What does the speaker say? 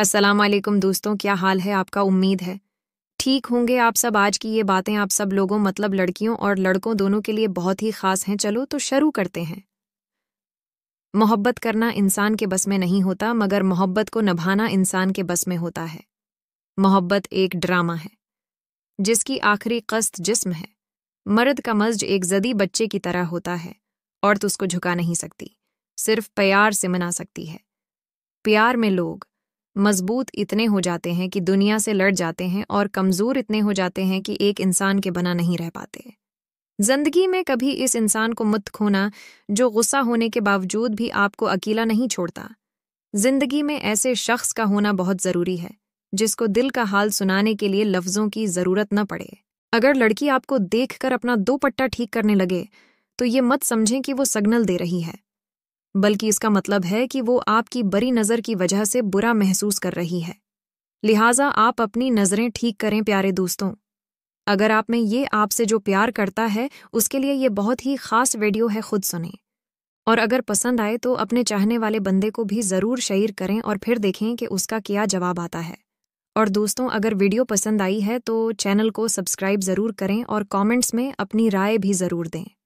अस्सलाम वालेकुम दोस्तों क्या हाल है आपका उम्मीद है ठीक होंगे आप सब आज की ये बातें आप सब लोगों मतलब लड़कियों और लड़कों दोनों के लिए बहुत ही खास हैं चलो तो शुरू करते हैं मोहब्बत करना इंसान के बस में नहीं होता मगर मोहब्बत को नभाना इंसान के बस में होता है मोहब्बत एक ड्रामा है जिसकी आखिरी कस्त जिस्म है मर्द का मस्ज एक जदी बच्चे की तरह होता है औरत उसको झुका नहीं सकती सिर्फ प्यार से मना सकती है प्यार में लोग मजबूत इतने हो जाते हैं कि दुनिया से लड़ जाते हैं और कमज़ोर इतने हो जाते हैं कि एक इंसान के बना नहीं रह पाते जिंदगी में कभी इस इंसान को मत खोना जो गुस्सा होने के बावजूद भी आपको अकेला नहीं छोड़ता जिंदगी में ऐसे शख्स का होना बहुत ज़रूरी है जिसको दिल का हाल सुनाने के लिए लफ्ज़ों की ज़रूरत न पड़े अगर लड़की आपको देखकर अपना दो पट्टा ठीक करने लगे तो ये मत समझें कि वो सिग्नल दे रही है बल्कि इसका मतलब है कि वो आपकी बरी नज़र की वजह से बुरा महसूस कर रही है लिहाजा आप अपनी नज़रें ठीक करें प्यारे दोस्तों अगर आप में ये आपसे जो प्यार करता है उसके लिए ये बहुत ही खास वीडियो है खुद सुने और अगर पसंद आए तो अपने चाहने वाले बंदे को भी ज़रूर शेयर करें और फिर देखें कि उसका क्या जवाब आता है और दोस्तों अगर वीडियो पसंद आई है तो चैनल को सब्सक्राइब ज़रूर करें और कमेंट्स में अपनी राय भी ज़रूर दें